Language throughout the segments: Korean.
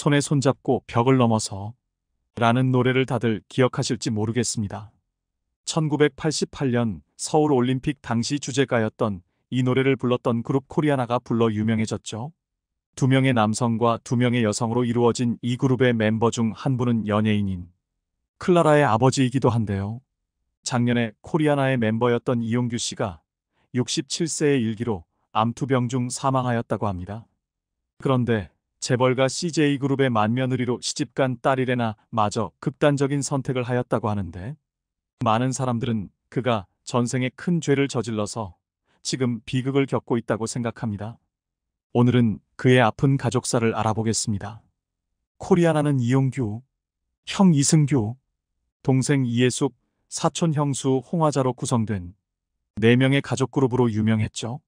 손에 손잡고 벽을 넘어서 라는 노래를 다들 기억하실지 모르겠습니다. 1988년 서울 올림픽 당시 주제가였던 이 노래를 불렀던 그룹 코리아나가 불러 유명해졌죠. 두 명의 남성과 두 명의 여성으로 이루어진 이 그룹의 멤버 중 한 분은 연예인인 클라라의 아버지이기도 한데요. 작년에 코리아나의 멤버였던 이용규 씨가 67세의 일기로 암투병 중 사망하였다고 합니다. 그런데 재벌가 CJ그룹의 만며느리로 시집간 딸이레나 마저 극단적인 선택을 하였다고 하는데 많은 사람들은 그가 전생에 큰 죄를 저질러서 지금 비극을 겪고 있다고 생각합니다. 오늘은 그의 아픈 가족사를 알아보겠습니다. 코리아나는 이용규, 형 이승규, 동생 이예숙, 사촌 형수 홍화자로 구성된 4명의 가족그룹으로 유명했죠.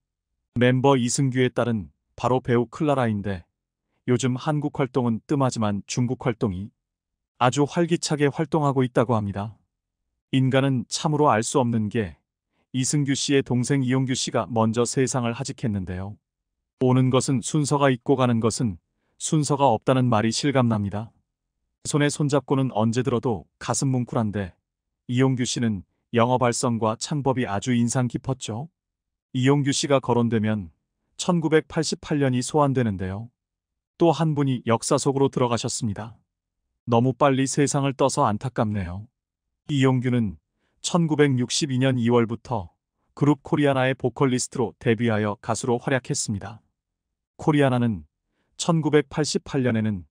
멤버 이승규의 딸은 바로 배우 클라라인데 요즘 한국 활동은 뜸하지만 중국 활동이 아주 활기차게 활동하고 있다고 합니다. 인간은 참으로 알 수 없는 게 이승규 씨의 동생 이용규 씨가 먼저 세상을 하직했는데요. 오는 것은 순서가 있고 가는 것은 순서가 없다는 말이 실감납니다. 손에 손잡고는 언제 들어도 가슴 뭉클한데 이용규 씨는 영어 발성과 창법이 아주 인상 깊었죠. 이용규 씨가 거론되면 1988년이 소환되는데요. 또한 분이 역사 속으로 들어가셨습니다. 너무 빨리 세상을 떠서 안타깝네요. 이용규는 1962년 2월부터 그룹 코리아나의 보컬리스트로 데뷔하여 가수로 활약했습니다. 코리아나는 1988년에는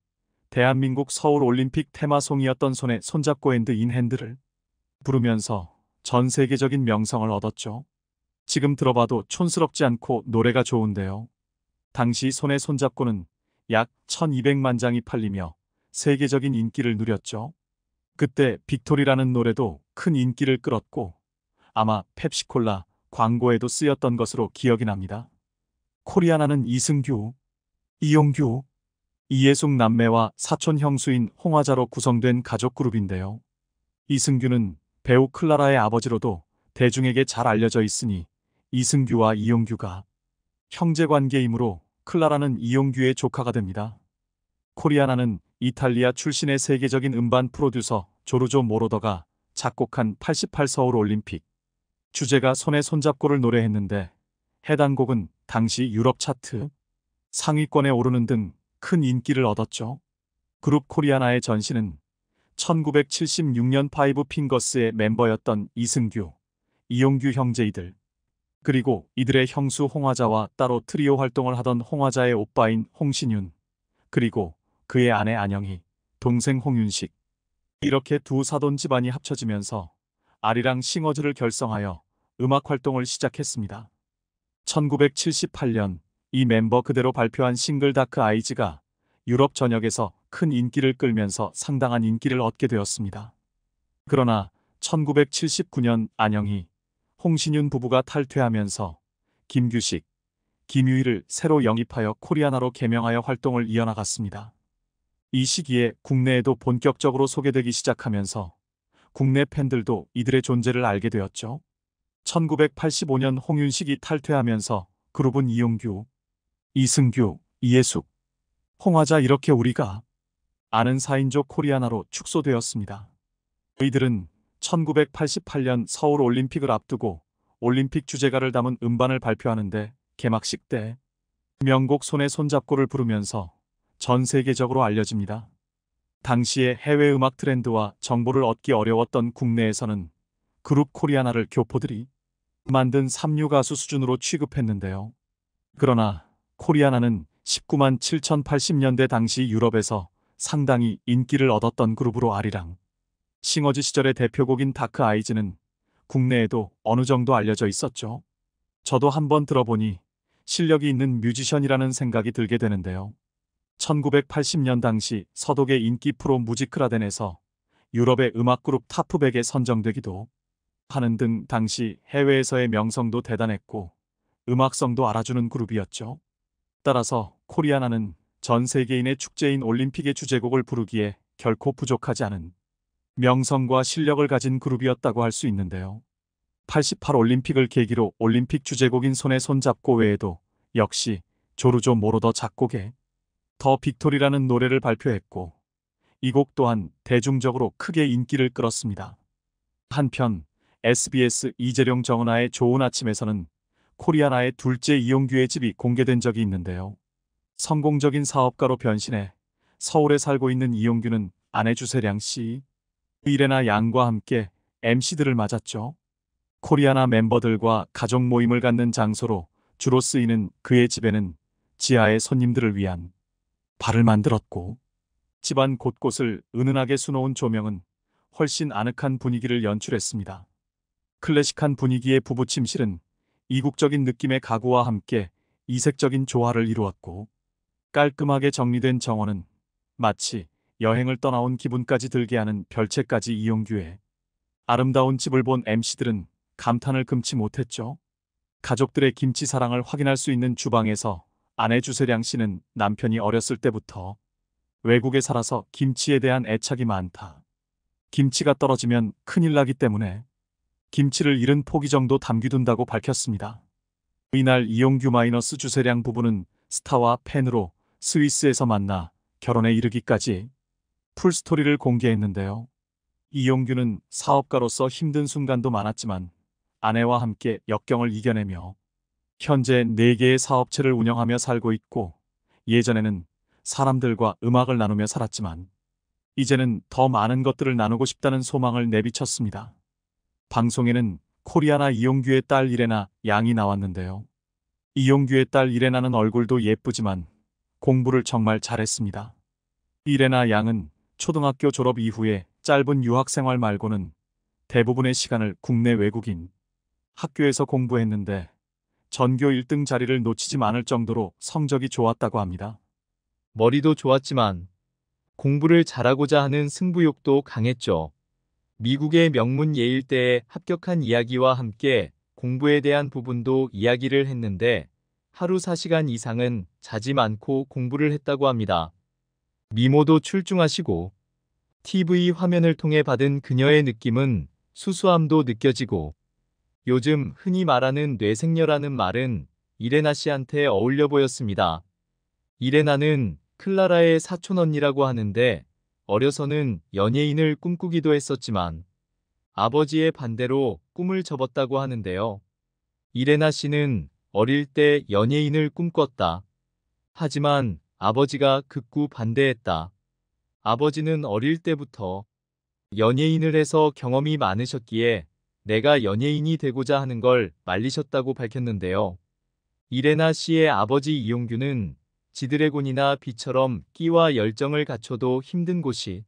대한민국 서울올림픽 테마송이었던 손의 손잡고 핸드 인핸드를 부르면서 전 세계적인 명성을 얻었죠. 지금 들어봐도 촌스럽지 않고 노래가 좋은데요. 당시 손의 손잡고는 약 1200만 장이 팔리며 세계적인 인기를 누렸죠. 그때 빅토리라는 노래도 큰 인기를 끌었고 아마 펩시콜라 광고에도 쓰였던 것으로 기억이 납니다. 코리아나는 이승규, 이용규, 이예숙 남매와 사촌 형수인 홍화자로 구성된 가족 그룹인데요. 이승규는 배우 클라라의 아버지로도 대중에게 잘 알려져 있으니 이승규와 이용규가 형제 관계이므로 클라라는 이용규의 조카가 됩니다. 코리아나는 이탈리아 출신의 세계적인 음반 프로듀서 조르조 모로더가 작곡한 88 서울 올림픽 주제가 손에 손잡고를 노래했는데 해당 곡은 당시 유럽 차트 상위권에 오르는 등 큰 인기를 얻었죠. 그룹 코리아나의 전신은 1976년 파이브 핑거스의 멤버였던 이승규, 이용규 형제이들 그리고 이들의 형수 홍화자와 따로 트리오 활동을 하던 홍화자의 오빠인 홍신윤, 그리고 그의 아내 안영희, 동생 홍윤식. 이렇게 두 사돈 집안이 합쳐지면서 아리랑 싱어즈를 결성하여 음악 활동을 시작했습니다. 1978년 이 멤버 그대로 발표한 싱글 다크 아이즈가 유럽 전역에서 큰 인기를 끌면서 상당한 인기를 얻게 되었습니다. 그러나 1979년 안영희, 홍신윤 부부가 탈퇴하면서 김규식, 김유희를 새로 영입하여 코리아나로 개명하여 활동을 이어나갔습니다. 이 시기에 국내에도 본격적으로 소개되기 시작하면서 국내 팬들도 이들의 존재를 알게 되었죠. 1985년 홍윤식이 탈퇴하면서 그룹은 이용규, 이승규, 이예숙, 홍화자 이렇게 우리가 아는 4인조 코리아나로 축소되었습니다. 이들은 1988년 서울 올림픽을 앞두고 올림픽 주제가를 담은 음반을 발표하는데 개막식 때 명곡 손에 손잡고를 부르면서 전 세계적으로 알려집니다. 당시의 해외 음악 트렌드와 정보를 얻기 어려웠던 국내에서는 그룹 코리아나를 교포들이 만든 삼류 가수 수준으로 취급했는데요. 그러나 코리아나는 19만 7080년대 당시 유럽에서 상당히 인기를 얻었던 그룹으로 아리랑 싱어즈 시절의 대표곡인 다크 아이즈는 국내에도 어느 정도 알려져 있었죠. 저도 한번 들어보니 실력이 있는 뮤지션이라는 생각이 들게 되는데요. 1980년 당시 서독의 인기 프로 무지크라덴에서 유럽의 음악그룹 타프백에 선정되기도 하는 등 당시 해외에서의 명성도 대단했고 음악성도 알아주는 그룹이었죠. 따라서 코리아나는 전 세계인의 축제인 올림픽의 주제곡을 부르기에 결코 부족하지 않은 명성과 실력을 가진 그룹이었다고 할 수 있는데요. 88올림픽을 계기로 올림픽 주제곡인 손에 손잡고 외에도 역시 조르조 모로더 작곡에 더 빅토리라는 노래를 발표했고 이 곡 또한 대중적으로 크게 인기를 끌었습니다. 한편 SBS 이재룡 정은하의 좋은 아침에서는 코리아나의 둘째 이용규의 집이 공개된 적이 있는데요. 성공적인 사업가로 변신해 서울에 살고 있는 이용규는 아내 주세량 씨, 이레나 양과 함께 MC들을 맞았죠. 코리아나 멤버들과 가족 모임을 갖는 장소로 주로 쓰이는 그의 집에는 지하의 손님들을 위한 발을 만들었고 집안 곳곳을 은은하게 수놓은 조명은 훨씬 아늑한 분위기를 연출했습니다. 클래식한 분위기의 부부 침실은 이국적인 느낌의 가구와 함께 이색적인 조화를 이루었고 깔끔하게 정리된 정원은 마치 여행을 떠나온 기분까지 들게 하는 별채까지 이용규의 아름다운 집을 본 MC들은 감탄을 금치 못했죠. 가족들의 김치 사랑을 확인할 수 있는 주방에서 아내 주세량 씨는 남편이 어렸을 때부터 외국에 살아서 김치에 대한 애착이 많다. 김치가 떨어지면 큰일 나기 때문에 김치를 잃은 포기 정도 담기둔다고 밝혔습니다. 이날 이용규 마이너스 주세량 부부는 스타와 팬으로 스위스에서 만나 결혼에 이르기까지 풀스토리를 공개했는데요. 이용규는 사업가로서 힘든 순간도 많았지만 아내와 함께 역경을 이겨내며 현재 4개의 사업체를 운영하며 살고 있고 예전에는 사람들과 음악을 나누며 살았지만 이제는 더 많은 것들을 나누고 싶다는 소망을 내비쳤습니다. 방송에는 코리아나 이용규의 딸 이레나 양이 나왔는데요. 이용규의 딸 이레나는 얼굴도 예쁘지만 공부를 정말 잘했습니다. 이레나 양은 초등학교 졸업 이후에 짧은 유학생활 말고는 대부분의 시간을 국내 외국인 학교에서 공부했는데 전교 1등 자리를 놓치지 않을 정도로 성적이 좋았다고 합니다. 머리도 좋았지만 공부를 잘하고자 하는 승부욕도 강했죠. 미국의 명문 예일대에 합격한 이야기와 함께 공부에 대한 부분도 이야기를 했는데 하루 4시간 이상은 자지 않고 공부를 했다고 합니다. 미모도 출중하시고 TV 화면을 통해 받은 그녀의 느낌은 수수함도 느껴지고 요즘 흔히 말하는 뇌생녀라는 말은 이레나 씨한테 어울려 보였습니다. 이레나는 클라라의 사촌언니라고 하는데 어려서는 연예인을 꿈꾸기도 했었지만 아버지의 반대로 꿈을 접었다고 하는데요. 이레나 씨는 어릴 때 연예인을 꿈꿨다. 하지만 아버지가 극구 반대했다. 아버지는 어릴 때부터 연예인을 해서 경험이 많으셨기에 내가 연예인이 되고자 하는 걸 말리셨다고 밝혔는데요. 이레나 씨의 아버지 이용규는 지드래곤이나 비처럼 끼와 열정을 갖춰도 힘든 곳이